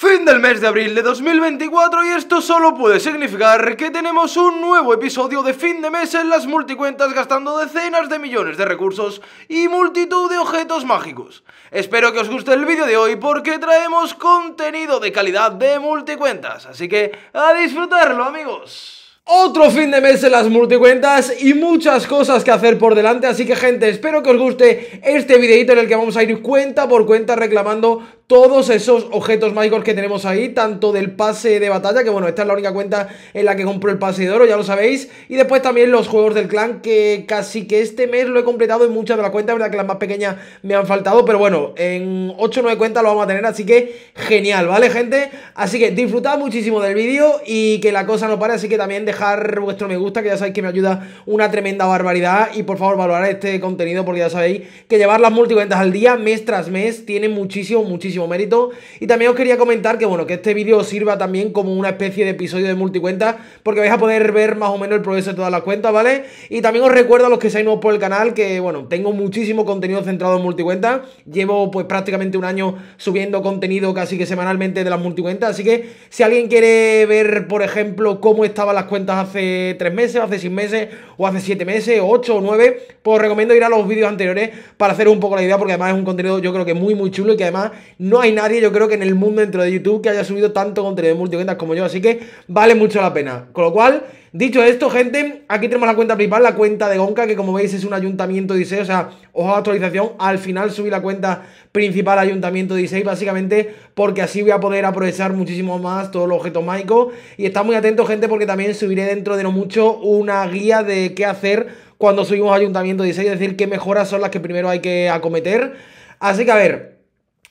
Fin del mes de abril de 2024 y esto solo puede significar que tenemos un nuevo episodio de fin de mes en las multicuentas gastando decenas de millones de recursos y multitud de objetos mágicos. Espero que os guste el vídeo de hoy porque traemos contenido de calidad de multicuentas, así que a disfrutarlo amigos. Otro fin de mes en las multicuentas y muchas cosas que hacer por delante, así que gente, espero que os guste este videito en el que vamos a ir cuenta por cuenta reclamando todos esos objetos mágicos que tenemos ahí, tanto del pase de batalla, que bueno, esta es la única cuenta en la que compro el pase de oro, ya lo sabéis, y después también los juegos del clan, que casi que este mes lo he completado en muchas de las cuentas, verdad que las más pequeñas me han faltado, pero bueno, en 8 o 9 cuentas lo vamos a tener, así que genial, ¿vale gente? Así que disfrutad muchísimo del vídeo y que la cosa no pare, así que también dejad dejar vuestro me gusta, que ya sabéis que me ayuda una tremenda barbaridad. Y por favor, valorar este contenido, porque ya sabéis que llevar las multicuentas al día, mes tras mes, tiene muchísimo, muchísimo mérito. Y también os quería comentar que, bueno, que este vídeo sirva también como una especie de episodio de multicuentas, porque vais a poder ver más o menos el progreso de todas las cuentas, ¿vale? Y también os recuerdo a los que seáis nuevos por el canal que, bueno, tengo muchísimo contenido centrado en multicuentas. Llevo, pues, prácticamente un año subiendo contenido casi que semanalmente de las multicuentas. Así que si alguien quiere ver, por ejemplo, cómo estaban las cuentas hace 3 meses, o hace 6 meses, o hace 7 meses, o 8 o 9, pues os recomiendo ir a los vídeos anteriores para hacer un poco la idea, porque además es un contenido yo creo que muy, muy chulo y que además no hay nadie, yo creo que en el mundo dentro de YouTube que haya subido tanto contenido de multicuentas como yo, así que vale mucho la pena. Con lo cual... Dicho esto, gente, aquí tenemos la cuenta principal, la cuenta de Gonca, que como veis es un ayuntamiento de o sea, a la actualización, al final subí la cuenta principal ayuntamiento de básicamente porque así voy a poder aprovechar muchísimo más todos los objetos mágicos. Y está muy atento, gente, porque también subiré dentro de no mucho una guía de qué hacer cuando subimos Ayuntamiento 16, es decir, qué mejoras son las que primero hay que acometer. Así que a ver,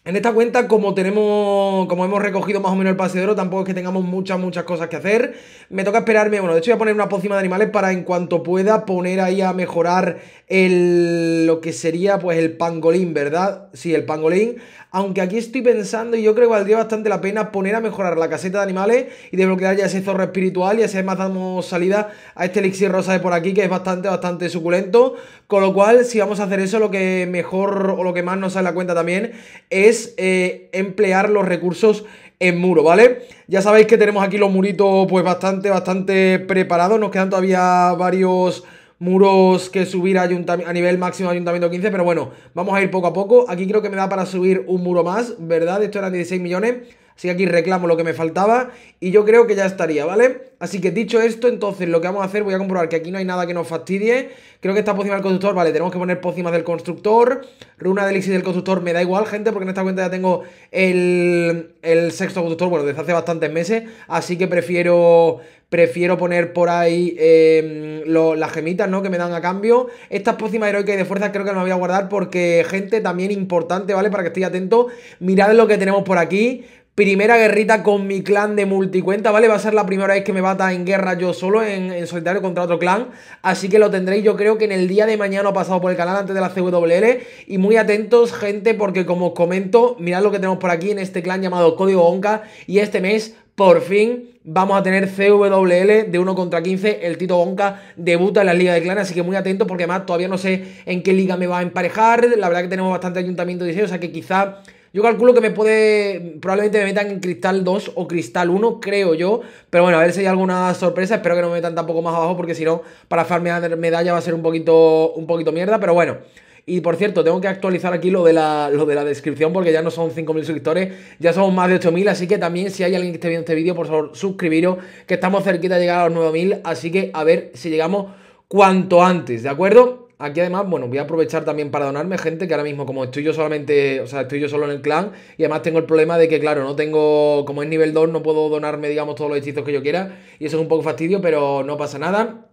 en esta cuenta, como tenemos, como hemos recogido más o menos el oro, tampoco es que tengamos muchas, muchas cosas que hacer. Me toca esperarme, bueno, de hecho voy a poner una pócima de animales para en cuanto pueda poner ahí a mejorar el, lo que sería pues el pangolín, ¿verdad? Sí, el pangolín. Aunque aquí estoy pensando y yo creo que valdría bastante la pena poner a mejorar la caseta de animales y desbloquear ya ese zorro espiritual y así además damos salida a este elixir rosa de por aquí que es bastante, bastante suculento. Con lo cual, si vamos a hacer eso, lo que mejor o lo que más nos sale la cuenta también es eh, emplear los recursos en muro, ¿vale? Ya sabéis que tenemos aquí los muritos pues bastante, bastante preparados. Nos quedan todavía varios muros que subir a, a nivel máximo de ayuntamiento 15, pero bueno, vamos a ir poco a poco. Aquí creo que me da para subir un muro más, ¿verdad? Esto eran 16 millones. Así que aquí reclamo lo que me faltaba y yo creo que ya estaría, ¿vale? Así que dicho esto, entonces lo que vamos a hacer, voy a comprobar que aquí no hay nada que nos fastidie. Creo que esta pócima del constructor, vale, tenemos que poner pócimas del constructor. Runa de elixir del constructor me da igual, gente, porque en esta cuenta ya tengo el, sexto conductor bueno, desde hace bastantes meses. Así que prefiero, prefiero poner por ahí em, las gemitas, ¿no? Que me dan a cambio. Estas pócimas heroicas y de fuerza creo que las voy a guardar porque, gente, también importante, ¿vale? Para que estéis atentos. Mirad lo que tenemos por aquí. Primera guerrita con mi clan de multicuenta, ¿vale? Va a ser la primera vez que me bata en guerra yo solo, en, solitario contra otro clan. Así que lo tendréis yo creo que en el día de mañana pasado por el canal antes de la CWL. Y muy atentos, gente, porque como os comento, mirad lo que tenemos por aquí en este clan llamado Código Onca. Y este mes, por fin, vamos a tener CWL de 1 contra 15. El Tito Onka debuta en la Liga de Clan, así que muy atentos porque además todavía no sé en qué liga me va a emparejar. La verdad que tenemos bastante ayuntamiento de diseño, o sea que quizá yo calculo que me puede, probablemente me metan en Cristal 2 o Cristal 1, creo yo. Pero bueno, a ver si hay alguna sorpresa. Espero que no me metan tampoco más abajo porque si no, para farmear medalla va a ser un poquito, un poquito mierda. Pero bueno, y por cierto, tengo que actualizar aquí lo de la, lo de la descripción porque ya no son 5.000 suscriptores, ya somos más de 8.000. Así que también si hay alguien que esté viendo este vídeo, por favor, suscribiros, que estamos cerquita de llegar a los 9.000. Así que a ver si llegamos cuanto antes, ¿de acuerdo? aquí además, bueno, voy a aprovechar también para donarme gente que ahora mismo, como estoy yo solamente, o sea, estoy yo solo en el clan, y además tengo el problema de que, claro, no tengo, como es nivel 2, no puedo donarme, digamos, todos los hechizos que yo quiera, y eso es un poco fastidio, pero no pasa nada.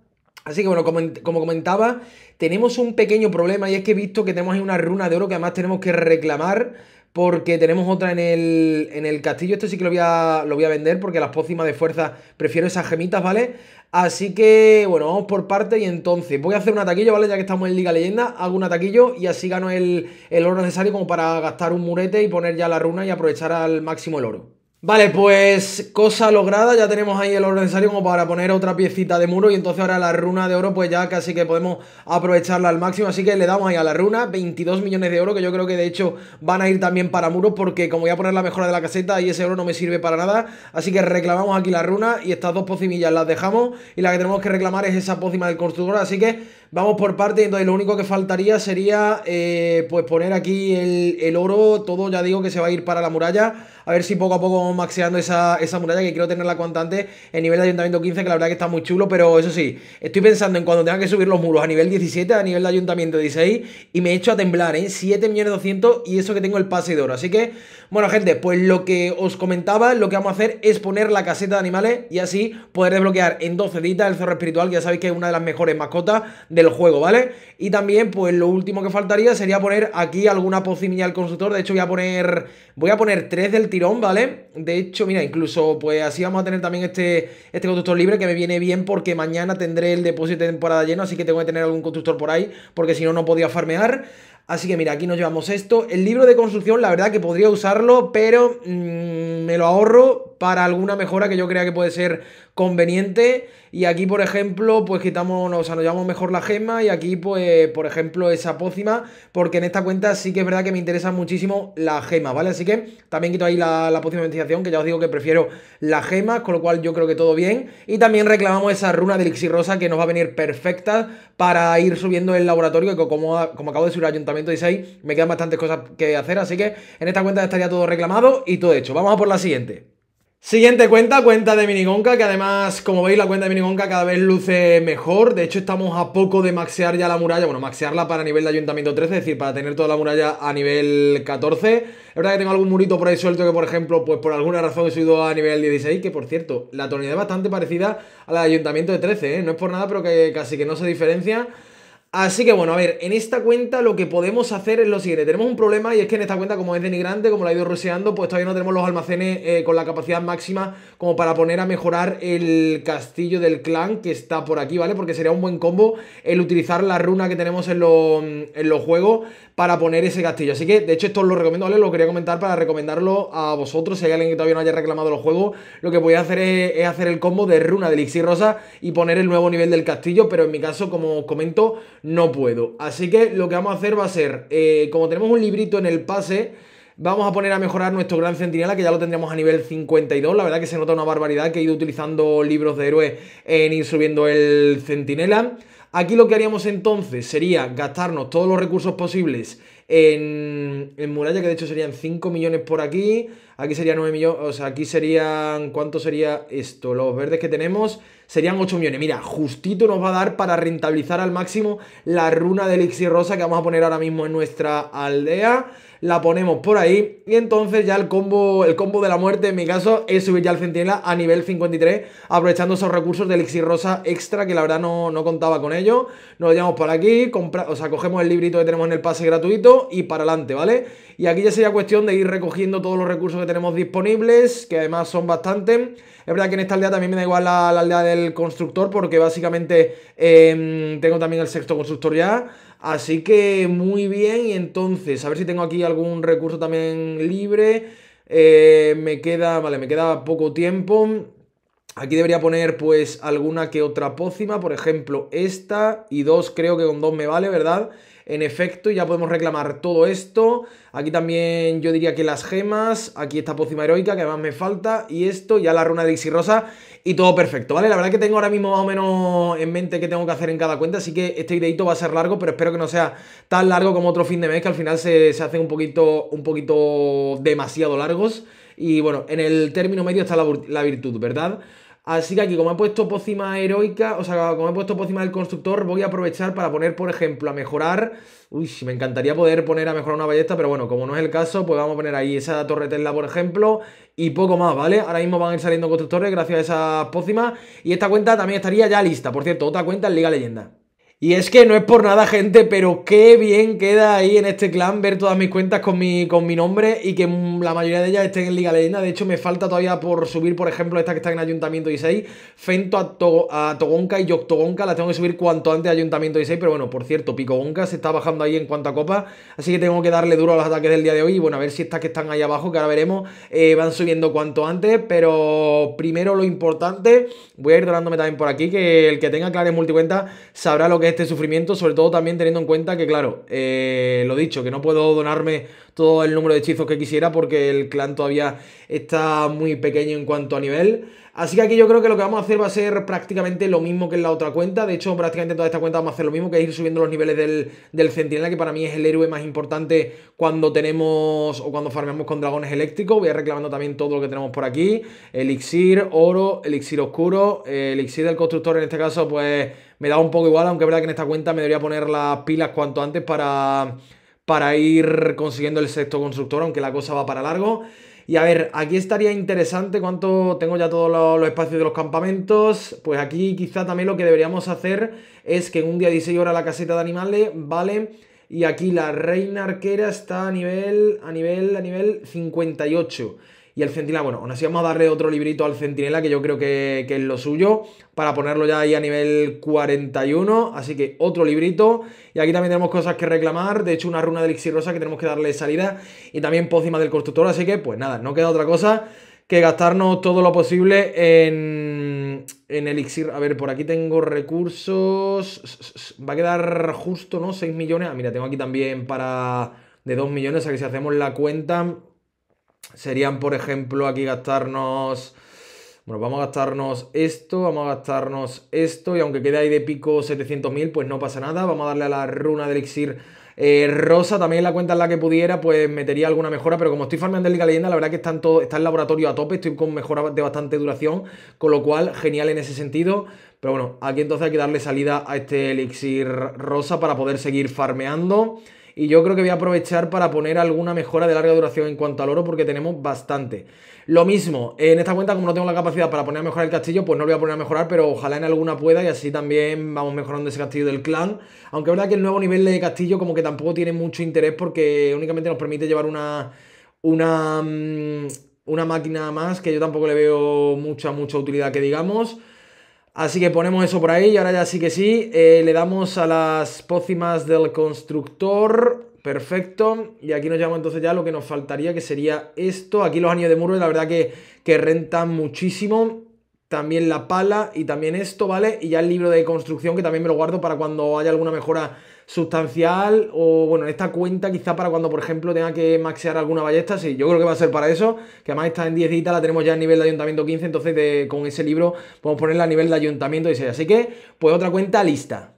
Así que bueno, como, como, comentaba, tenemos un pequeño problema y es que he visto que tenemos ahí una runa de oro que además tenemos que reclamar. Porque tenemos otra en el, en el castillo. Este sí que lo voy, a, lo voy a vender porque las pócimas de fuerza prefiero esas gemitas, ¿vale? Así que, bueno, vamos por parte y entonces voy a hacer un ataquillo, ¿vale? Ya que estamos en Liga Leyenda, hago un ataquillo y así gano el, el oro necesario como para gastar un murete y poner ya la runa y aprovechar al máximo el oro. Vale, pues cosa lograda, ya tenemos ahí el oro necesario como para poner otra piecita de muro y entonces ahora la runa de oro pues ya casi que podemos aprovecharla al máximo, así que le damos ahí a la runa 22 millones de oro que yo creo que de hecho van a ir también para muros porque como voy a poner la mejora de la caseta y ese oro no me sirve para nada, así que reclamamos aquí la runa y estas dos pocimillas las dejamos y la que tenemos que reclamar es esa pócima del constructor, así que Vamos por parte, entonces lo único que faltaría sería eh, pues poner aquí el, oro, todo ya digo que se va a ir para la muralla, a ver si poco a poco vamos maxeando esa, muralla que quiero tenerla cuanto antes en nivel de ayuntamiento 15, que la verdad que está muy chulo, pero eso sí, estoy pensando en cuando tenga que subir los muros a nivel 17, a nivel de ayuntamiento 16 y me echo a temblar, ¿eh? 7 millones 200 y eso que tengo el pase de oro, así que bueno gente, pues lo que os comentaba, lo que vamos a hacer es poner la caseta de animales y así poder desbloquear en 12 ditas el zorro espiritual, que ya sabéis que es una de las mejores mascotas del juego, ¿vale? Y también, pues lo último que faltaría sería poner aquí alguna posibilidad al constructor. De hecho, voy a poner. Voy a poner tres del tirón, ¿vale? De hecho, mira, incluso, pues así vamos a tener también este, este constructor libre que me viene bien porque mañana tendré el depósito de temporada lleno, así que tengo que tener algún constructor por ahí, porque si no, no podía farmear. Así que mira, aquí nos llevamos esto. El libro de construcción, la verdad que podría usarlo, pero mm, me lo ahorro para alguna mejora que yo crea que puede ser conveniente. Y aquí, por ejemplo, pues quitamos, o sea, nos llevamos mejor la gema. Y aquí, pues, por ejemplo, esa pócima, porque en esta cuenta sí que es verdad que me interesa muchísimo la gema, ¿vale? Así que también quito ahí la, la pócima de investigación, que ya os digo que prefiero la gema, con lo cual yo creo que todo bien. Y también reclamamos esa runa de elixir rosa que nos va a venir perfecta para ir subiendo el laboratorio, que como, como acabo de subir ayuntamiento 16 me quedan bastantes cosas que hacer, así que en esta cuenta estaría todo reclamado y todo hecho. Vamos a por la siguiente. Siguiente cuenta, cuenta de Minigonka, que además, como veis, la cuenta de Minigonka cada vez luce mejor. De hecho, estamos a poco de maxear ya la muralla, bueno, maxearla para nivel de Ayuntamiento 13, es decir, para tener toda la muralla a nivel 14. Es verdad que tengo algún murito por ahí suelto que, por ejemplo, pues por alguna razón he subido a nivel 16, que por cierto, la tonalidad es bastante parecida a la de Ayuntamiento de 13, ¿eh? No es por nada, pero que casi que no se diferencia. Así que bueno, a ver, en esta cuenta lo que podemos hacer es lo siguiente. Tenemos un problema y es que en esta cuenta, como es denigrante, como la he ido ruseando, pues todavía no tenemos los almacenes eh, con la capacidad máxima como para poner a mejorar el castillo del clan que está por aquí, ¿vale? Porque sería un buen combo el utilizar la runa que tenemos en, los juegos para poner ese castillo. Así que, de hecho, esto os lo recomiendo, ¿vale? Lo quería comentar para recomendarlo a vosotros. Si hay alguien que todavía no haya reclamado los juegos, lo que voy a hacer es, hacer el combo de runa de elixir rosa y poner el nuevo nivel del castillo. Pero en mi caso, como os comento no puedo. Así que lo que vamos a hacer va a ser, eh, como tenemos un librito en el pase, vamos a poner a mejorar nuestro gran centinela, que ya lo tendríamos a nivel 52. La verdad que se nota una barbaridad que he ido utilizando libros de héroes en ir subiendo el centinela. Aquí lo que haríamos entonces sería gastarnos todos los recursos posibles en, en muralla, que de hecho serían 5 millones por aquí. Aquí serían 9 millones, o sea, aquí serían, ¿cuánto sería esto? Los verdes que tenemos, serían 8 millones. Mira, justito nos va a dar para rentabilizar al máximo la runa de elixir rosa que vamos a poner ahora mismo en nuestra aldea la ponemos por ahí y entonces ya el combo, el combo de la muerte en mi caso es subir ya al centinela a nivel 53 aprovechando esos recursos de elixir rosa extra que la verdad no, no contaba con ello. Nos llevamos por aquí, o sea, cogemos el librito que tenemos en el pase gratuito y para adelante, ¿vale? Y aquí ya sería cuestión de ir recogiendo todos los recursos que tenemos disponibles, que además son bastantes. Es verdad que en esta aldea también me da igual la, aldea del constructor porque básicamente em, tengo también el sexto constructor ya. Así que muy bien, y entonces, a ver si tengo aquí algún recurso también libre. Eh, me queda, vale, me queda poco tiempo. Aquí debería poner pues alguna que otra pócima, por ejemplo esta y dos, creo que con dos me vale, ¿verdad? en efecto, ya podemos reclamar todo esto. Aquí también yo diría que las gemas, aquí esta pócima heroica que además me falta, y esto, ya la runa de Rosa, y todo perfecto, ¿vale? La verdad que tengo ahora mismo más o menos en mente qué tengo que hacer en cada cuenta, así que este ideito va a ser largo, pero espero que no sea tan largo como otro fin de mes, que al final se, hacen un poquito, un poquito demasiado largos. Y bueno, en el término medio está la virtud, ¿verdad? Así que aquí, como he puesto pócima heroica, o sea, como he puesto pócima del constructor, voy a aprovechar para poner, por ejemplo, a mejorar... Uy, me encantaría poder poner a mejorar una ballesta, pero bueno, como no es el caso, pues vamos a poner ahí esa torre Tesla, por ejemplo, y poco más, ¿vale? Ahora mismo van a ir saliendo constructores gracias a esas pócimas, y esta cuenta también estaría ya lista, por cierto, otra cuenta en Liga Leyenda. Y es que no es por nada, gente, pero qué bien queda ahí en este clan ver todas mis cuentas con mi, con mi nombre y que la mayoría de ellas estén en Liga Leyenda. De hecho, me falta todavía por subir, por ejemplo, esta que está en Ayuntamiento 16, Fento a, Togonka a Togonca y Yoctogonka. Las tengo que subir cuanto antes a Ayuntamiento 16, pero bueno, por cierto, Picogonka se está bajando ahí en cuanto a copa. Así que tengo que darle duro a los ataques del día de hoy. Y bueno, a ver si estas que están ahí abajo, que ahora veremos, eh, van subiendo cuanto antes. Pero primero lo importante, voy a ir donándome también por aquí, que el que tenga clares Multicuenta sabrá lo que es este sufrimiento, sobre todo también teniendo en cuenta que, claro, eh, lo dicho, que no puedo donarme todo el número de hechizos que quisiera porque el clan todavía está muy pequeño en cuanto a nivel. Así que aquí yo creo que lo que vamos a hacer va a ser prácticamente lo mismo que en la otra cuenta. De hecho, prácticamente en toda esta cuenta vamos a hacer lo mismo, que ir subiendo los niveles del, del centinela, que para mí es el héroe más importante cuando tenemos o cuando farmeamos con dragones eléctricos. Voy a reclamando también todo lo que tenemos por aquí. Elixir, oro, elixir oscuro, eh, elixir del constructor en este caso, pues me da un poco igual, aunque es verdad que en esta cuenta me debería poner las pilas cuanto antes para, para ir consiguiendo el sexto constructor, aunque la cosa va para largo. Y a ver, aquí estaría interesante cuánto tengo ya todos los, espacios de los campamentos. Pues aquí quizá también lo que deberíamos hacer es que en un día 16 horas la caseta de animales, ¿vale? Y aquí la reina arquera está a nivel, a nivel, a nivel 58. Y el centinela, bueno, aún así vamos a darle otro librito al centinela, que yo creo que, es lo suyo, para ponerlo ya ahí a nivel 41. Así que otro librito. Y aquí también tenemos cosas que reclamar. De hecho, una runa de elixir rosa que tenemos que darle salida. Y también pócima del constructor. Así que, pues nada, no queda otra cosa que gastarnos todo lo posible en, en elixir. A ver, por aquí tengo recursos. Va a quedar justo, ¿no? 6 millones. Ah, mira, tengo aquí también para de 2 millones. O sea que si hacemos la cuenta, serían, por ejemplo, aquí gastarnos... Bueno, vamos a gastarnos esto, vamos a gastarnos esto, y aunque quede ahí de pico 700.000, pues no pasa nada. Vamos a darle a la runa de elixir eh, Rosa, también la cuenta en la que pudiera, pues metería alguna mejora, pero como estoy farmeando el Liga Leyenda, la verdad que todo, está el laboratorio a tope, estoy con mejora de bastante duración, con lo cual, genial en ese sentido. Pero bueno, aquí entonces hay que darle salida a este elixir rosa para poder seguir farmeando y yo creo que voy a aprovechar para poner alguna mejora de larga duración en cuanto al oro porque tenemos bastante. Lo mismo, en esta cuenta como no tengo la capacidad para poner a mejorar el castillo, pues no lo voy a poner a mejorar, pero ojalá en alguna pueda y así también vamos mejorando ese castillo del clan. Aunque es verdad que el nuevo nivel de castillo como que tampoco tiene mucho interés porque únicamente nos permite llevar una... una... Mm, una máquina más que yo tampoco le veo mucha, mucha utilidad que digamos. Así que ponemos eso por ahí y ahora ya sí que sí. Eh, le damos a las pócimas del constructor. Perfecto. Y aquí nos llevamos entonces ya lo que nos faltaría, que sería esto. Aquí los anillos de muro, la verdad que, que rentan muchísimo también la pala y también esto, ¿vale? Y ya el libro de construcción que también me lo guardo para cuando haya alguna mejora sustancial o, bueno, esta cuenta quizá para cuando, por ejemplo, tenga que maxear alguna ballesta, sí, yo creo que va a ser para eso, que además está en 10 y la tenemos ya a nivel de ayuntamiento 15, entonces con ese libro podemos ponerla a nivel de ayuntamiento 16, así que, pues otra cuenta lista.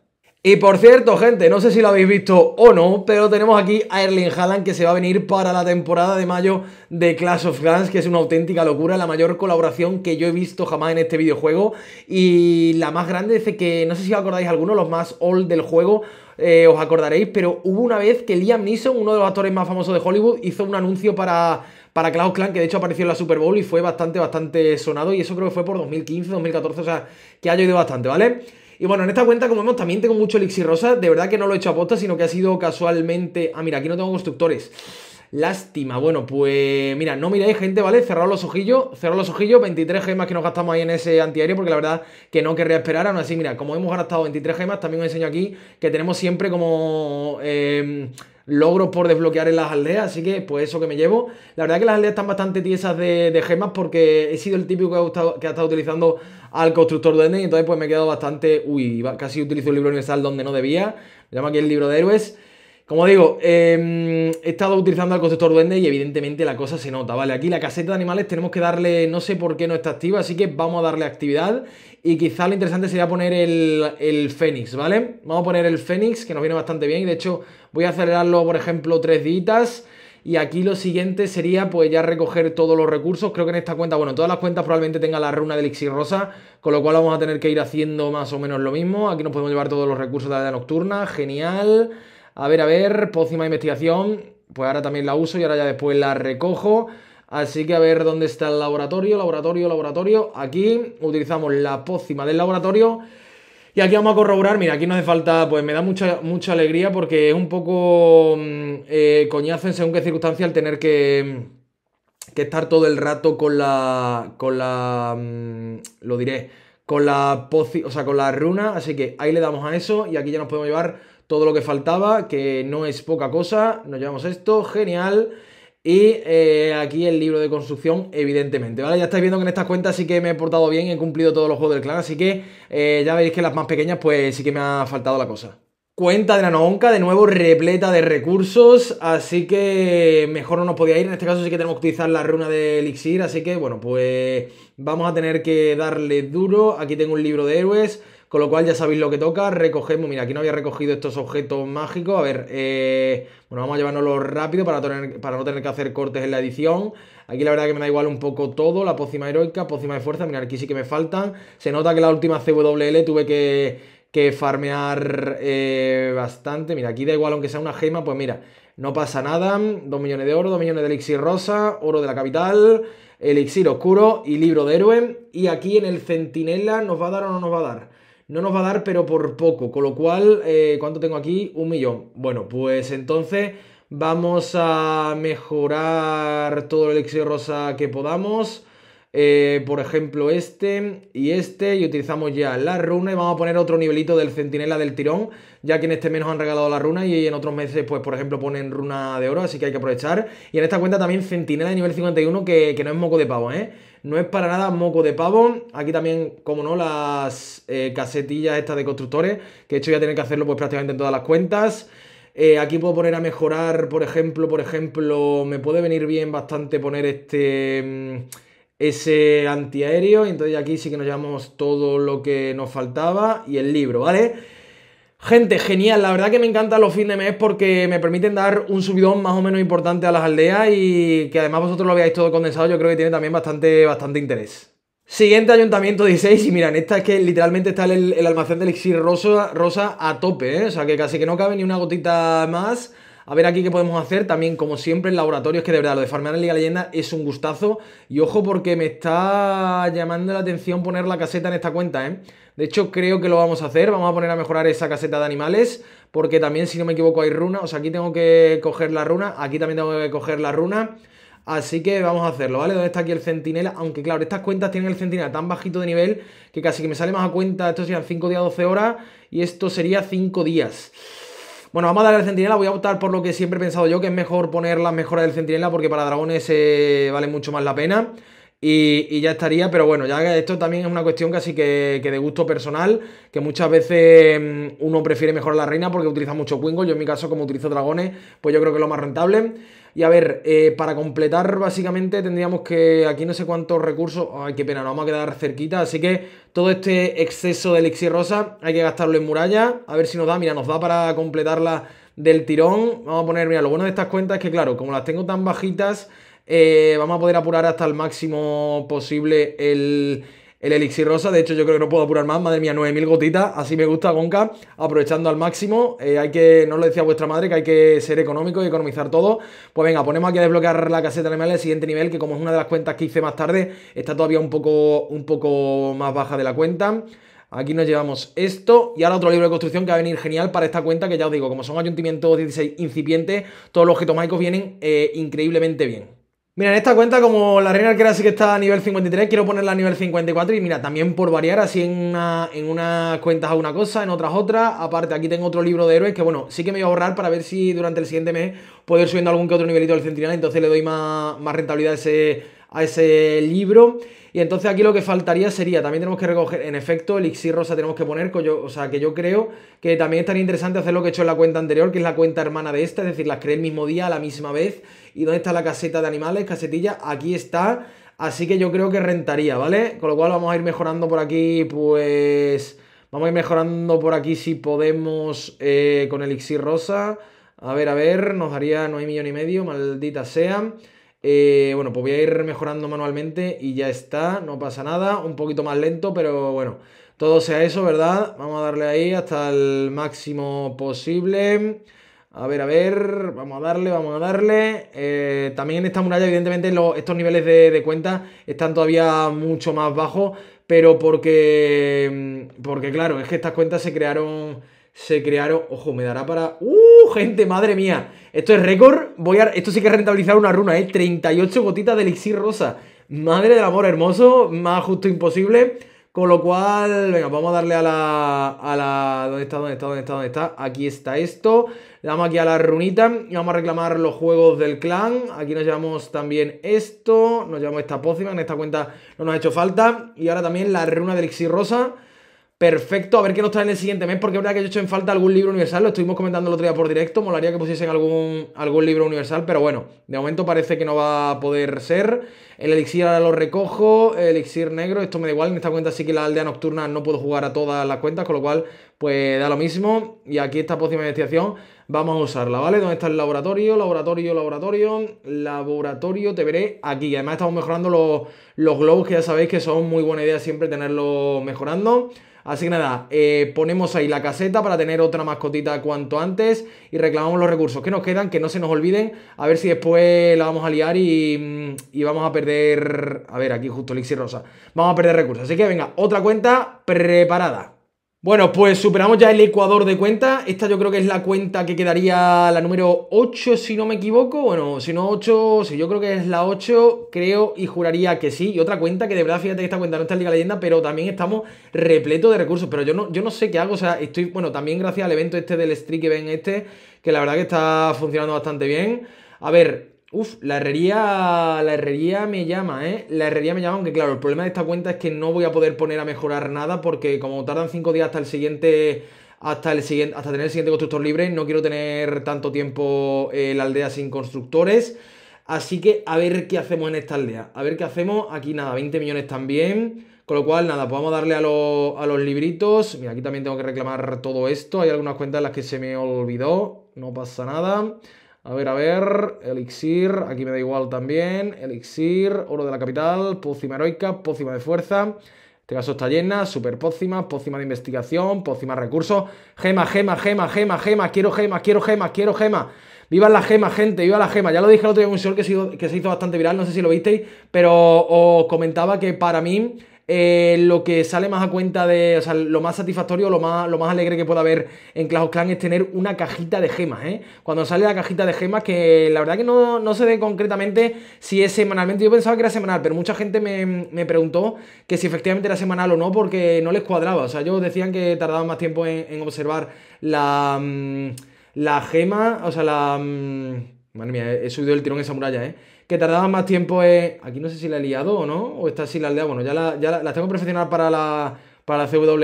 Y por cierto, gente, no sé si lo habéis visto o no, pero tenemos aquí a Erling Haaland que se va a venir para la temporada de mayo de Clash of Clans, que es una auténtica locura, la mayor colaboración que yo he visto jamás en este videojuego y la más grande, dice que no sé si os acordáis alguno, los más old del juego, eh, os acordaréis, pero hubo una vez que Liam Neeson, uno de los actores más famosos de Hollywood, hizo un anuncio para, para Clash of Clans, que de hecho apareció en la Super Bowl y fue bastante, bastante sonado, y eso creo que fue por 2015, 2014, o sea, que ha llovido bastante, ¿vale? Y bueno, en esta cuenta, como vemos, también tengo mucho elixir rosa. De verdad que no lo he hecho a posta, sino que ha sido casualmente... Ah, mira, aquí no tengo constructores. Lástima, bueno, pues mira, no miréis, gente, ¿vale? Cerrad los ojillos, cerrad los ojillos, 23 gemas que nos gastamos ahí en ese antiaéreo, porque la verdad que no querría esperar, aún así, mira, como hemos gastado 23 gemas, también os enseño aquí que tenemos siempre como... Eh, logros por desbloquear en las aldeas, así que pues eso que me llevo. La verdad que las aldeas están bastante tiesas de, gemas porque he sido el típico que ha, estado utilizando al constructor de y e, entonces pues me he quedado bastante... Uy, casi utilizo el libro universal donde no debía. Me llamo aquí el libro de héroes. Como digo, em, he estado utilizando al constructor duende e y evidentemente la cosa se nota, ¿vale? Aquí la caseta de animales tenemos que darle, no sé por qué no está activa, así que vamos a darle actividad y quizá lo interesante sería poner el, Fénix, ¿vale? Vamos a poner el Fénix, que nos viene bastante bien. Y De hecho, voy a acelerarlo, por ejemplo, tres días. Y aquí lo siguiente sería pues ya recoger todos los recursos. Creo que en esta cuenta, bueno, todas las cuentas probablemente tenga la runa de elixir rosa, con lo cual vamos a tener que ir haciendo más o menos lo mismo. Aquí nos podemos llevar todos los recursos de la edad nocturna, genial. A ver, a ver, pócima de investigación, pues ahora también la uso y ahora ya después la recojo. Así que a ver dónde está el laboratorio, laboratorio, laboratorio. Aquí utilizamos la pócima del laboratorio. Y aquí vamos a corroborar, mira, aquí no hace falta, pues me da mucha, mucha alegría porque es un poco mm, eh, coñazo en según qué circunstancia el tener que, mm, que estar todo el rato con la, con la, mm, lo diré, con la, o sea, con la runa, así que ahí le damos a eso y aquí ya nos podemos llevar todo lo que faltaba, que no es poca cosa, nos llevamos esto, genial, y eh, aquí el libro de construcción, evidentemente, ¿vale? Ya estáis viendo que en estas cuentas sí que me he portado bien, he cumplido todos los juegos del clan, así que eh, ya veis que las más pequeñas pues sí que me ha faltado la cosa. Cuenta de la noonca, de nuevo repleta de recursos, así que mejor no nos podía ir. En este caso sí que tenemos que utilizar la runa de elixir, así que bueno, pues vamos a tener que darle duro. Aquí tengo un libro de héroes. Con lo cual ya sabéis lo que toca. Recogemos, mira, aquí no había recogido estos objetos mágicos. A ver, eh, bueno, vamos a llevárnoslo rápido para, para no tener que hacer cortes en la edición. Aquí la verdad que me da igual un poco todo, la pócima heroica, pócima de fuerza, mira, aquí sí que me faltan. Se nota que la última CWL tuve que, farmear eh, bastante. Mira, aquí da igual aunque sea una gema, pues mira, no pasa nada. 2 millones de oro, dos millones de elixir rosa, oro de la capital, elixir oscuro y libro de héroe. Y aquí en el centinela nos va a dar o no nos va a dar. No nos va a dar, pero por poco. Con lo cual, eh, ¿cuánto tengo aquí? Un millón. Bueno, pues entonces vamos a mejorar todo el elixir rosa que podamos. Eh, por ejemplo, este y este, y utilizamos ya la runa y vamos a poner otro nivelito del centinela del tirón, ya que en este mes nos han regalado la runa y en otros meses, pues, por ejemplo, ponen runa de oro, así que hay que aprovechar. Y en esta cuenta también centinela de nivel 51, que, no es moco de pavo, ¿eh? No es para nada moco de pavo. Aquí también, como no, las eh, casetillas estas de constructores, que hecho ya tienen que hacerlo pues prácticamente en todas las cuentas. Eh, aquí puedo poner a mejorar, por ejemplo, por ejemplo, me puede venir bien bastante poner este... Mm, ese antiaéreo. Y entonces aquí sí que nos llevamos todo lo que nos faltaba y el libro, ¿vale? Gente, genial, la verdad que me encantan los fines de mes porque me permiten dar un subidón más o menos importante a las aldeas y que además vosotros lo veáis todo condensado, yo creo que tiene también bastante, bastante interés. Siguiente ayuntamiento 16 y miran, esta es que literalmente está el, almacén del elixir rosa, rosa a tope, ¿eh? o sea que casi que no cabe ni una gotita más. A ver aquí qué podemos hacer. También, como siempre, en laboratorios, que de verdad, lo de farmear en Liga Leyenda es un gustazo. Y ojo, porque me está llamando la atención poner la caseta en esta cuenta, ¿eh? De hecho, creo que lo vamos a hacer. Vamos a poner a mejorar esa caseta de animales. Porque también, si no me equivoco, hay runa. O sea, aquí tengo que coger la runa. Aquí también tengo que coger la runa. Así que vamos a hacerlo, ¿vale? ¿Dónde está aquí el centinela? Aunque claro, estas cuentas tienen el centinela tan bajito de nivel que casi que me sale más a cuenta. Esto serían 5 días, 12 horas. Y esto sería 5 días. Bueno, vamos a darle al centinela, voy a optar por lo que siempre he pensado yo, que es mejor poner las mejoras del centinela porque para dragones eh, vale mucho más la pena. Y, ya estaría, pero bueno, ya esto también es una cuestión casi que, que de gusto personal, que muchas veces mm, uno prefiere mejor a la reina porque utiliza mucho Wingo, yo en mi caso como utilizo dragones, pues yo creo que es lo más rentable. Y a ver, eh, para completar básicamente tendríamos que, aquí no sé cuántos recursos, ay qué pena, nos vamos a quedar cerquita, así que todo este exceso de elixir rosa hay que gastarlo en muralla, a ver si nos da, mira, nos da para completarla del tirón, vamos a poner, mira, lo bueno de estas cuentas es que claro, como las tengo tan bajitas eh, vamos a poder apurar hasta el máximo posible el, elixir rosa. De hecho, yo creo que no puedo apurar más. Madre mía, 9000 gotitas. Así me gusta, Gonca. Aprovechando al máximo. Eh, hay que, no lo decía vuestra madre, que hay que ser económico y economizar todo. Pues venga, ponemos aquí a desbloquear la caseta animal el siguiente nivel, que como es una de las cuentas que hice más tarde, está todavía un poco, un poco más baja de la cuenta. Aquí nos llevamos esto y ahora otro libro de construcción que va a venir genial para esta cuenta que ya os digo, como son ayuntamientos 16 incipientes, todos los objetos mágicos vienen eh, increíblemente bien. Mira, en esta cuenta, como la reina arquera sí que está a nivel 53, quiero ponerla a nivel 54 y mira, también por variar, así en, en unas cuentas a una cosa, en otras otra. Aparte, aquí tengo otro libro de héroes que, bueno, sí que me voy a ahorrar para ver si durante el siguiente mes puedo ir subiendo algún que otro nivelito del centinela, entonces le doy más, más rentabilidad a ese a ese libro. Y entonces aquí lo que faltaría sería, también tenemos que recoger, en efecto, elixir rosa tenemos que poner, o sea, que yo creo que también estaría interesante hacer lo que he hecho en la cuenta anterior, que es la cuenta hermana de esta, es decir, las creé el mismo día, a la misma vez. ¿Y dónde está la caseta de animales, casetilla? Aquí está, así que yo creo que rentaría, ¿vale? Con lo cual vamos a ir mejorando por aquí, pues... Vamos a ir mejorando por aquí si podemos eh, con elixir rosa. A ver, a ver, nos daría hay millón y medio, maldita sea. Eh, bueno, pues voy a ir mejorando manualmente y ya está, no pasa nada, un poquito más lento, pero bueno, todo sea eso, ¿verdad? Vamos a darle ahí hasta el máximo posible. A ver, a ver, vamos a darle, vamos a darle. Eh, también en esta muralla, evidentemente, estos niveles de, de cuenta están todavía mucho más bajos, pero porque, mm, porque claro, es que estas cuentas se crearon se crearon. Ojo, me dará para. ¡Uh! Gente, madre mía. Esto es récord. Voy a. Esto sí que es rentabilizar una runa, ¿eh? 38 gotitas de elixir rosa. Madre del amor hermoso. Más justo imposible. Con lo cual, venga, vamos a darle a la. A la. ¿Dónde está? ¿Dónde está? ¿Dónde está? ¿Dónde está? Aquí está esto. Le damos aquí a la runita. Y vamos a reclamar los juegos del clan. Aquí nos llevamos también esto. Nos llevamos esta pócima. En esta cuenta no nos ha hecho falta. Y ahora también la runa de elixir rosa. Perfecto, a ver qué nos trae en el siguiente mes, porque es que yo he hecho en falta algún libro universal, lo estuvimos comentando el otro día por directo, molaría que pusiesen algún, algún libro universal, pero bueno, de momento parece que no va a poder ser. El elixir ahora lo recojo, el elixir negro, esto me da igual, en esta cuenta sí que la aldea nocturna no puedo jugar a todas las cuentas, con lo cual pues da lo mismo. Y aquí esta próxima investigación Vamos a usarla, ¿vale? ¿Dónde está el laboratorio? Laboratorio, laboratorio, laboratorio, te veré aquí. Además estamos mejorando los, los globos, que ya sabéis que son muy buena idea siempre tenerlos mejorando. Así que nada, eh, ponemos ahí la caseta para tener otra mascotita cuanto antes y reclamamos los recursos que nos quedan, que no se nos olviden, a ver si después la vamos a liar y, y vamos a perder... A ver, aquí justo Elixir Rosa. Vamos a perder recursos. Así que venga, otra cuenta preparada. Bueno, pues superamos ya el ecuador de cuenta. Esta yo creo que es la cuenta que quedaría la número 8, si no me equivoco. Bueno, si no 8, si yo creo que es la 8, creo y juraría que sí. Y otra cuenta que de verdad, fíjate que esta cuenta no está en Liga Leyenda, pero también estamos repleto de recursos. Pero yo no, yo no sé qué hago, o sea, estoy, bueno, también gracias al evento este del streak ven este, que la verdad que está funcionando bastante bien. A ver, Uf, la herrería, la herrería me llama, ¿eh? La herrería me llama, aunque claro, el problema de esta cuenta es que no voy a poder poner a mejorar nada porque como tardan 5 días hasta el siguiente hasta el siguiente hasta tener el siguiente constructor libre, no quiero tener tanto tiempo en eh, la aldea sin constructores. Así que a ver qué hacemos en esta aldea. A ver qué hacemos. Aquí nada, 20 millones también. Con lo cual, nada, podemos pues darle a, a los libritos. Mira, aquí también tengo que reclamar todo esto. Hay algunas cuentas en las que se me olvidó. No pasa nada. A ver, a ver, elixir, aquí me da igual también, elixir, oro de la capital, pócima heroica, pócima de fuerza, este caso está llena, super pócima, pócima de investigación, pócima recursos, gema, gema, gema, gema, gema, quiero gema, quiero gema, quiero gema. Viva la gema, gente, viva la gema. Ya lo dije el otro día en un show que se hizo, que se hizo bastante viral, no sé si lo visteis, pero os comentaba que para mí eh, lo que sale más a cuenta de, o sea, lo más satisfactorio, lo más, lo más alegre que pueda haber en Clash of Clans es tener una cajita de gemas, ¿eh? Cuando sale la cajita de gemas, que la verdad que no, se sé concretamente si es semanalmente, yo pensaba que era semanal, pero mucha gente me, preguntó que si efectivamente era semanal o no, porque no les cuadraba, o sea, ellos decían que tardaba más tiempo en, observar la, mm, la gema, o sea, la... Mm, madre mía, he subido el tirón esa muralla, ¿eh? que tardaba más tiempo es Aquí no sé si la he liado o no, o está así la aldea. Bueno, ya la, ya la, tengo profesional para la, para la CWL.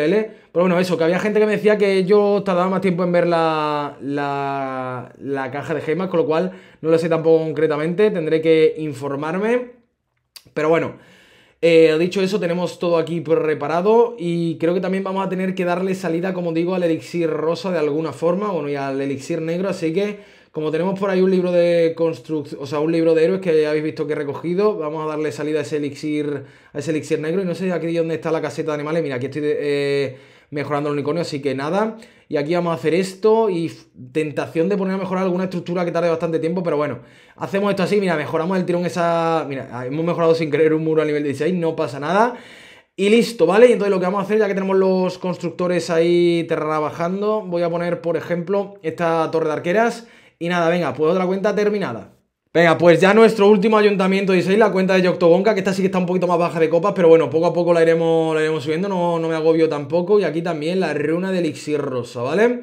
Pero bueno, eso, que había gente que me decía que yo tardaba más tiempo en ver la, la, la caja de gemas. con lo cual no lo sé tampoco concretamente, tendré que informarme. Pero bueno, eh, dicho eso, tenemos todo aquí preparado y creo que también vamos a tener que darle salida, como digo, al elixir rosa de alguna forma, bueno, y al elixir negro, así que... Como tenemos por ahí un libro de construcción, o sea, un libro de héroes que habéis visto que he recogido, vamos a darle salida a ese elixir, a ese elixir negro. Y no sé aquí dónde está la caseta de animales. Mira, aquí estoy eh, mejorando el unicornio, así que nada. Y aquí vamos a hacer esto y tentación de poner a mejorar alguna estructura que tarde bastante tiempo, pero bueno. Hacemos esto así, mira, mejoramos el tirón esa... Mira, hemos mejorado sin querer un muro a nivel 16, no pasa nada. Y listo, ¿vale? Y entonces lo que vamos a hacer, ya que tenemos los constructores ahí trabajando, voy a poner, por ejemplo, esta torre de arqueras y nada, venga, pues otra cuenta terminada. Venga, pues ya nuestro último ayuntamiento 16, la cuenta de Yoktogonka. que esta sí que está un poquito más baja de copas, pero bueno, poco a poco la iremos, la iremos subiendo, no, me agobio tampoco. Y aquí también la runa de Elixir Rosa, ¿vale?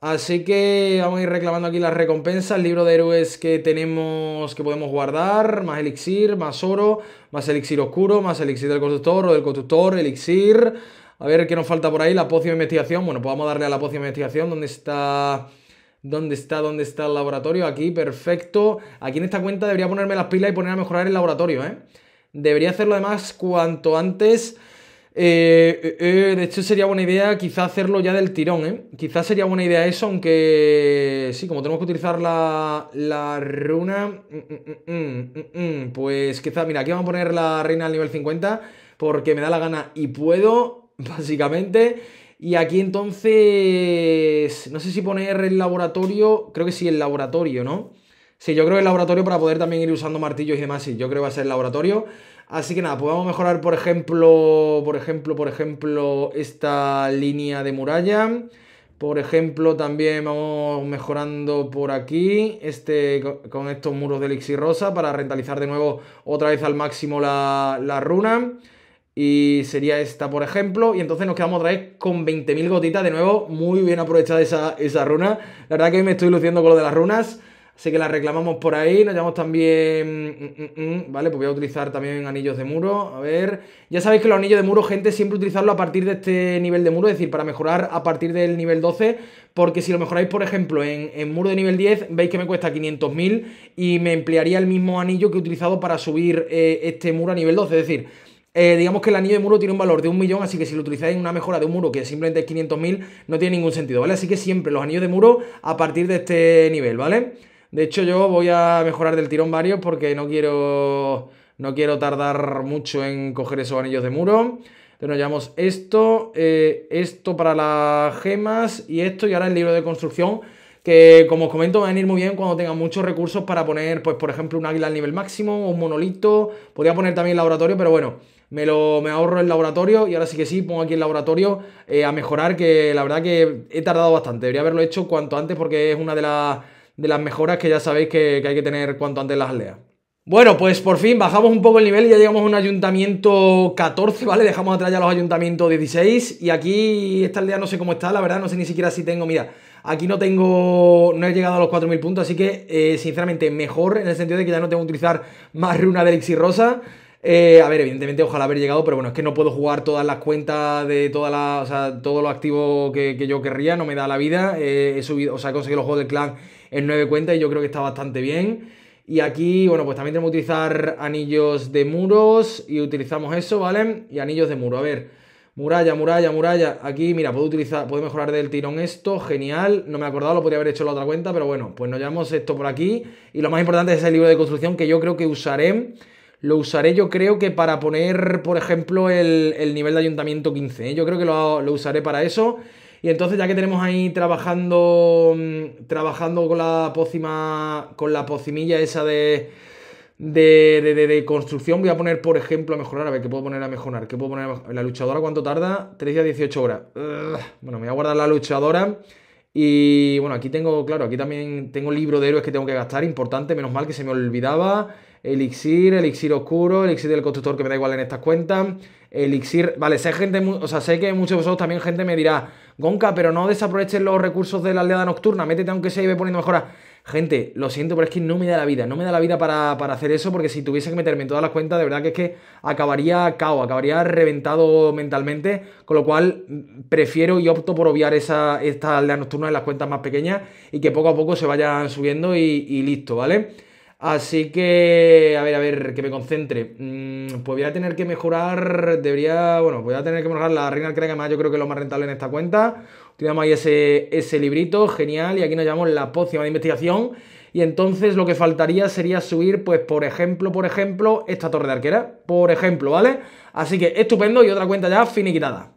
Así que vamos a ir reclamando aquí las recompensas, el libro de héroes que tenemos, que podemos guardar, más elixir, más oro, más elixir oscuro, más elixir del constructor o del constructor, elixir... A ver qué nos falta por ahí, la poción de investigación. Bueno, pues vamos a darle a la poción de investigación, dónde está ¿Dónde está? ¿Dónde está el laboratorio? Aquí, perfecto. Aquí en esta cuenta debería ponerme las pilas y poner a mejorar el laboratorio, ¿eh? Debería hacerlo además cuanto antes. Eh, eh, eh, de hecho, sería buena idea quizá hacerlo ya del tirón, ¿eh? Quizá sería buena idea eso, aunque sí, como tenemos que utilizar la, la runa, mm, mm, mm, pues quizá, mira, aquí vamos a poner la reina al nivel 50 porque me da la gana y puedo, básicamente. Y aquí entonces, no sé si poner el laboratorio, creo que sí, el laboratorio, ¿no? Sí, yo creo que el laboratorio para poder también ir usando martillos y demás, sí, yo creo que va a ser el laboratorio. Así que nada, podemos pues mejorar, por ejemplo, por ejemplo, por ejemplo, esta línea de muralla. Por ejemplo, también vamos mejorando por aquí este, con estos muros de elixir rosa para rentalizar de nuevo otra vez al máximo la, la runa. Y sería esta, por ejemplo. Y entonces nos quedamos otra vez con 20.000 gotitas. De nuevo, muy bien aprovechada esa, runa. La verdad que me estoy luciendo con lo de las runas. Así que las reclamamos por ahí. Nos llevamos también. Mm, mm, mm, vale, pues voy a utilizar también anillos de muro. A ver. Ya sabéis que los anillos de muro, gente, siempre utilizarlo a partir de este nivel de muro. Es decir, para mejorar a partir del nivel 12. Porque si lo mejoráis, por ejemplo, en, muro de nivel 10, veis que me cuesta 500.000. Y me emplearía el mismo anillo que he utilizado para subir eh, este muro a nivel 12. Es decir eh, digamos que el anillo de muro tiene un valor de un millón, así que si lo utilizáis en una mejora de un muro que simplemente es 500.000, no tiene ningún sentido, ¿vale? Así que siempre los anillos de muro a partir de este nivel, ¿vale? De hecho, yo voy a mejorar del tirón varios porque no quiero, no quiero tardar mucho en coger esos anillos de muro. Pero nos llevamos esto, eh, esto para las gemas y esto y ahora el libro de construcción que como os comento va a venir muy bien cuando tenga muchos recursos para poner, pues por ejemplo, un águila al nivel máximo o un monolito. Podría poner también laboratorio, pero bueno, me lo me ahorro el laboratorio y ahora sí que sí, pongo aquí el laboratorio eh, a mejorar, que la verdad que he tardado bastante. Debería haberlo hecho cuanto antes porque es una de, las de las mejoras que ya sabéis que, hay que tener cuanto antes las aldeas. Bueno, pues por fin bajamos un poco el nivel y ya llegamos a un ayuntamiento 14, ¿vale? Dejamos atrás ya los ayuntamientos 16 y aquí esta aldea no sé cómo está, la verdad, no sé ni siquiera si tengo, mira, aquí no tengo, no he llegado a los 4.000 puntos, así que eh, sinceramente mejor en el sentido de que ya no tengo que utilizar más runa de elixir rosa. Eh, a ver, evidentemente, ojalá haber llegado, pero bueno, es que no puedo jugar todas las cuentas de todas las, o sea, todos los activos que, yo querría, no me da la vida. Eh, he subido, o sea, he conseguido los juegos del clan en nueve cuentas y yo creo que está bastante bien. Y aquí, bueno, pues también tenemos que utilizar anillos de muros y utilizamos eso, ¿vale? Y anillos de muro, a ver. Muralla, muralla, muralla. Aquí, mira, puedo utilizar, puedo mejorar del tirón esto, genial. No me he acordado, lo podría haber hecho en la otra cuenta, pero bueno, pues nos llevamos esto por aquí. Y lo más importante es el libro de construcción que yo creo que usaré lo usaré yo creo que para poner, por ejemplo, el, nivel de ayuntamiento 15. ¿eh? Yo creo que lo, usaré para eso. Y entonces ya que tenemos ahí trabajando, mm, trabajando con la pócima, con la pocimilla esa de, de, de, construcción, voy a poner, por ejemplo, a mejorar. A ver, ¿qué puedo poner a mejorar? ¿Qué puedo poner La luchadora, ¿cuánto tarda? 3 días, 18 horas. Bueno, me voy a guardar la luchadora. Y bueno, aquí tengo, claro, aquí también tengo libro de héroes que tengo que gastar, importante, menos mal que se me olvidaba. Elixir, Elixir Oscuro, Elixir del Constructor, que me da igual en estas cuentas. Elixir, vale, sé gente, o sea, sé que muchos de vosotros también gente me dirá, Gonca, pero no desaproveches los recursos de la aldea nocturna, métete aunque sea y ve poniendo mejoras. Gente, lo siento, pero es que no me da la vida, no me da la vida para, hacer eso, porque si tuviese que meterme en todas las cuentas, de verdad que es que acabaría cao, acabaría reventado mentalmente, con lo cual mm, prefiero y opto por obviar esa, esta aldea nocturna en las cuentas más pequeñas y que poco a poco se vayan subiendo y listo, ¿vale? Así que, a ver, a ver, que me concentre. Mm, pues voy a tener que mejorar, debería, bueno, voy a tener que mejorar la Reina que además yo creo que es lo más rentable en esta cuenta. tenemos ahí ese, ese librito, genial, y aquí nos llamamos la pócima de investigación. Y entonces lo que faltaría sería subir, pues, por ejemplo, por ejemplo, esta torre de arquera, por ejemplo, ¿vale? Así que estupendo y otra cuenta ya finiquitada.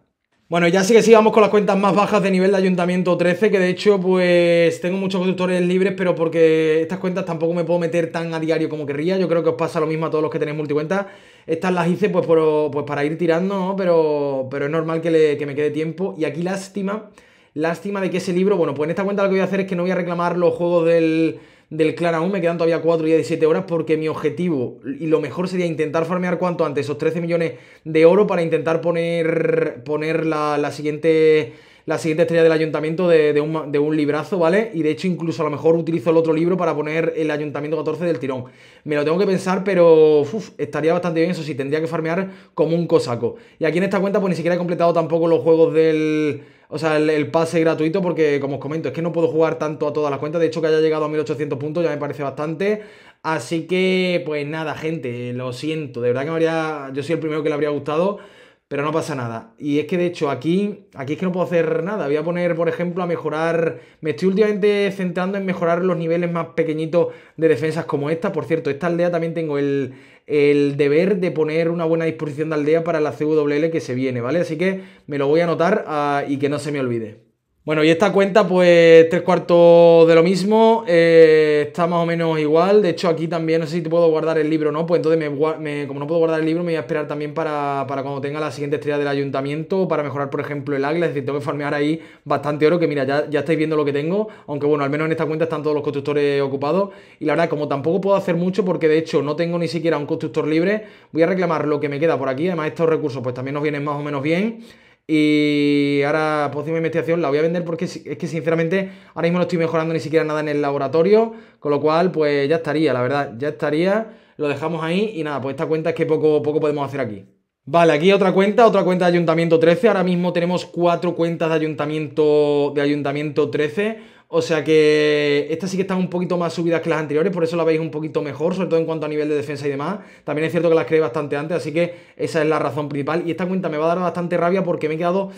Bueno, ya sí que sigamos vamos con las cuentas más bajas de nivel de Ayuntamiento 13, que de hecho, pues tengo muchos conductores libres, pero porque estas cuentas tampoco me puedo meter tan a diario como querría. Yo creo que os pasa lo mismo a todos los que tenéis multicuentas. Estas las hice pues, pues para ir tirando, ¿no? Pero, pero es normal que me quede tiempo. Y aquí lástima, lástima de que ese libro, bueno, pues en esta cuenta lo que voy a hacer es que no voy a reclamar los juegos del del clan aún, me quedan todavía 4 y 17 horas porque mi objetivo y lo mejor sería intentar farmear cuanto antes esos 13 millones de oro para intentar poner, poner la, siguiente la siguiente estrella del ayuntamiento de, un, librazo, ¿vale? Y de hecho incluso a lo mejor utilizo el otro libro para poner el ayuntamiento 14 del tirón. Me lo tengo que pensar, pero estaría bastante bien, eso si tendría que farmear como un cosaco. Y aquí en esta cuenta pues ni siquiera he completado tampoco los juegos del o sea, el, pase gratuito, porque como os comento, es que no puedo jugar tanto a todas las cuentas. De hecho, que haya llegado a 1800 puntos ya me parece bastante. Así que, pues nada, gente, lo siento. De verdad que me habría, yo soy el primero que le habría gustado pero no pasa nada. Y es que de hecho aquí, aquí es que no puedo hacer nada. Voy a poner, por ejemplo, a mejorar... Me estoy últimamente centrando en mejorar los niveles más pequeñitos de defensas como esta. Por cierto, esta aldea también tengo el, deber de poner una buena disposición de aldea para la CWL que se viene, ¿vale? Así que me lo voy a anotar ah, y que no se me olvide. Bueno, y esta cuenta, pues tres cuartos de lo mismo, eh, está más o menos igual. De hecho, aquí también no sé si puedo guardar el libro o no, pues entonces, como no puedo guardar el libro, me voy a esperar también para, cuando tenga la siguiente estrella del ayuntamiento, para mejorar, por ejemplo, el águila. Es decir, tengo que farmear ahí bastante oro, que mira, ya, ya estáis viendo lo que tengo, aunque bueno, al menos en esta cuenta están todos los constructores ocupados. Y la verdad, como tampoco puedo hacer mucho, porque de hecho no tengo ni siquiera un constructor libre, voy a reclamar lo que me queda por aquí. Además, estos recursos, pues también nos vienen más o menos bien. Y ahora próxima investigación la voy a vender porque es que sinceramente ahora mismo no estoy mejorando ni siquiera nada en el laboratorio, con lo cual pues ya estaría, la verdad, ya estaría, lo dejamos ahí y nada, pues esta cuenta es que poco, poco podemos hacer aquí. Vale, aquí otra cuenta, otra cuenta de Ayuntamiento 13, ahora mismo tenemos cuatro cuentas de Ayuntamiento, de Ayuntamiento 13, o sea que estas sí que están un poquito más subidas que las anteriores, por eso la veis un poquito mejor, sobre todo en cuanto a nivel de defensa y demás. También es cierto que las creé bastante antes, así que esa es la razón principal. Y esta cuenta me va a dar bastante rabia porque me he quedado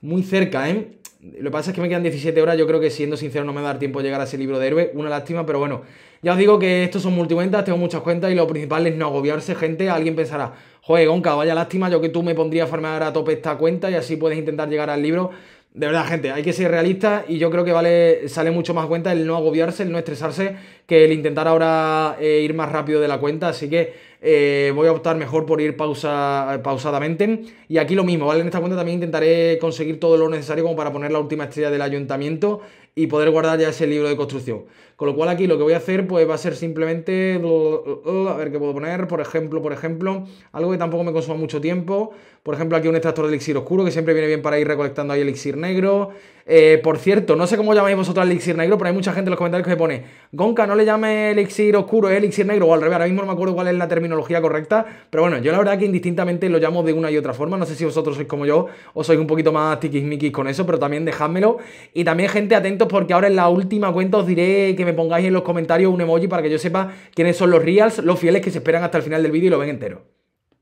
muy cerca, ¿eh? Lo que pasa es que me quedan 17 horas, yo creo que siendo sincero no me va a dar tiempo de llegar a ese libro de héroe, una lástima, pero bueno, ya os digo que estos son multicuentas, tengo muchas cuentas y lo principal es no agobiarse, gente, alguien pensará, joder, Gonca, vaya lástima, yo que tú me pondría a farmear a tope esta cuenta y así puedes intentar llegar al libro, de verdad, gente, hay que ser realistas y yo creo que vale, sale mucho más cuenta el no agobiarse, el no estresarse, que el intentar ahora eh, ir más rápido de la cuenta. Así que eh, voy a optar mejor por ir pausa, pausadamente. Y aquí lo mismo, ¿vale? En esta cuenta también intentaré conseguir todo lo necesario como para poner la última estrella del ayuntamiento y poder guardar ya ese libro de construcción. Con lo cual aquí lo que voy a hacer pues va a ser simplemente, a ver qué puedo poner, por ejemplo, por ejemplo, algo que tampoco me consuma mucho tiempo, por ejemplo aquí un extractor de elixir oscuro que siempre viene bien para ir recolectando ahí elixir negro. Eh, por cierto, no sé cómo llamáis vosotros elixir negro, pero hay mucha gente en los comentarios que me pone, Gonca, no le llame elixir oscuro, es elixir negro, o al revés, ahora mismo no me acuerdo cuál es la terminología correcta, pero bueno, yo la verdad que indistintamente lo llamo de una y otra forma, no sé si vosotros sois como yo o sois un poquito más tiquismiquis con eso, pero también dejadmelo. Y también gente atentos porque ahora en la última cuenta os diré que me pongáis en los comentarios un emoji para que yo sepa quiénes son los reals, los fieles que se esperan hasta el final del vídeo y lo ven entero.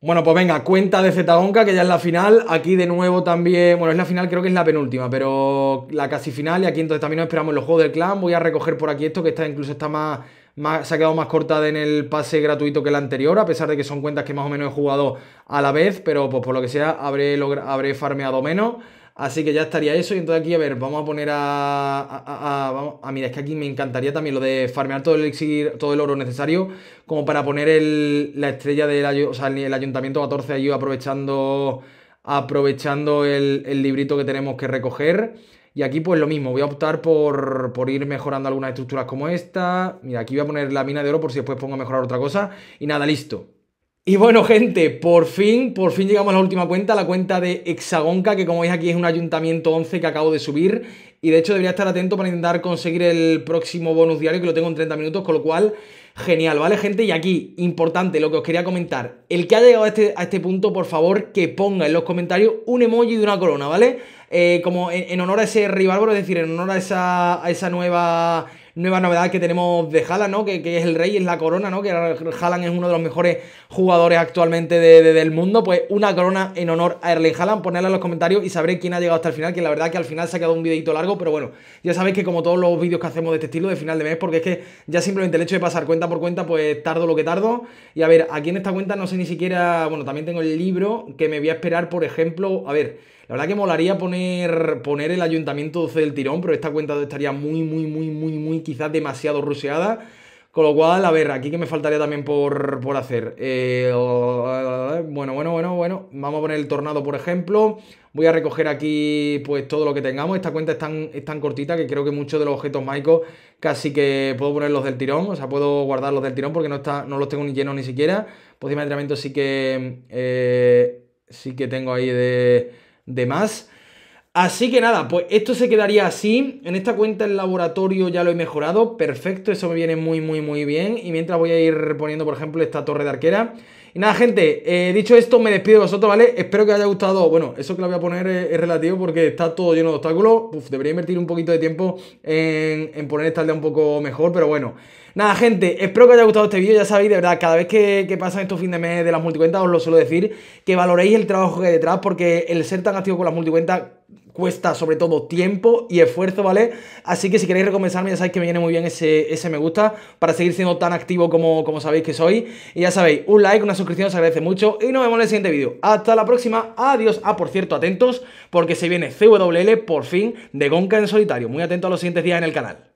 Bueno, pues venga, cuenta de Zetagonca, que ya es la final. Aquí de nuevo también, bueno, es la final, creo que es la penúltima, pero la casi final. Y aquí entonces también nos esperamos los juegos del clan. Voy a recoger por aquí esto, que está incluso está más, más, se ha quedado más cortada en el pase gratuito que la anterior, a pesar de que son cuentas que más o menos he jugado a la vez, pero pues por lo que sea habré, habré farmeado menos. Así que ya estaría eso. Y entonces aquí, a ver, vamos a poner a. a, a, ah, mira, es que aquí me encantaría también lo de farmear todo el todo el oro necesario, como para poner la estrella del o sea, el ayuntamiento 14 ahí aprovechando. Aprovechando el, librito que tenemos que recoger. Y aquí, pues lo mismo, voy a optar por, por ir mejorando algunas estructuras como esta. Mira, aquí voy a poner la mina de oro por si después pongo a mejorar otra cosa. Y nada, listo. Y bueno, gente, por fin, por fin llegamos a la última cuenta, la cuenta de Hexagonca, que como veis aquí es un ayuntamiento 11 que acabo de subir. Y de hecho debería estar atento para intentar conseguir el próximo bonus diario, que lo tengo en 30 minutos, con lo cual, genial, ¿vale, gente? Y aquí, importante, lo que os quería comentar. El que ha llegado a este, este punto, por favor, que ponga en los comentarios un emoji de una corona, ¿vale? Eh, como en, honor a ese rival, es decir, en honor a a esa nueva nueva novedad que tenemos de Haaland, ¿no? Que, es el rey, es la corona, ¿no? Que Haaland es uno de los mejores jugadores actualmente del mundo. Pues una corona en honor a Erling Haaland. Ponedla en los comentarios y sabré quién ha llegado hasta el final, que la verdad que al final se ha quedado un videito largo, pero bueno, ya sabéis que como todos los vídeos que hacemos de este estilo de final de mes, porque es que ya simplemente el hecho de pasar cuenta por cuenta, pues tardo lo que tardo. Y a ver, aquí en esta cuenta no sé ni siquiera, bueno, también tengo el libro que me voy a esperar, por ejemplo, a ver la verdad que molaría poner, poner el ayuntamiento del tirón, pero esta cuenta estaría muy, muy, muy, muy, muy quizás demasiado ruseada. Con lo cual, a ver, aquí que me faltaría también por, hacer. Eh, eh, eh, bueno, bueno, bueno, bueno. Vamos a poner el tornado, por ejemplo. Voy a recoger aquí pues todo lo que tengamos. Esta cuenta es tan, cortita que creo que muchos de los objetos maicos casi que puedo ponerlos del tirón. O sea, puedo guardarlos del tirón porque no, está, no los tengo ni llenos ni siquiera. Pues de entrenamiento sí que... sí que tengo ahí de de más Así que nada, pues esto se quedaría así. En esta cuenta el laboratorio ya lo he mejorado. Perfecto, eso me viene muy, muy, muy bien. Y mientras voy a ir poniendo, por ejemplo, esta torre de arquera. Y nada, gente, eh, dicho esto, me despido de vosotros, ¿vale? Espero que os haya gustado. Bueno, eso que lo voy a poner es, relativo porque está todo lleno de obstáculos. Uf, debería invertir un poquito de tiempo en, poner esta aldea un poco mejor, pero bueno. Nada, gente, espero que os haya gustado este vídeo. Ya sabéis, de verdad, cada vez que, pasan estos fin de mes de las multicuentas, os lo suelo decir, que valoréis el trabajo que hay detrás, porque el ser tan activo con las multicuentas cuesta sobre todo tiempo y esfuerzo, ¿vale? Así que si queréis recompensarme, ya sabéis que me viene muy bien ese, ese me gusta para seguir siendo tan activo como, como sabéis que soy. Y ya sabéis, un like, una suscripción, se agradece mucho y nos vemos en el siguiente vídeo. Hasta la próxima, adiós. Ah, por cierto, atentos porque se viene CWL por fin de Gonca en solitario. Muy atento a los siguientes días en el canal.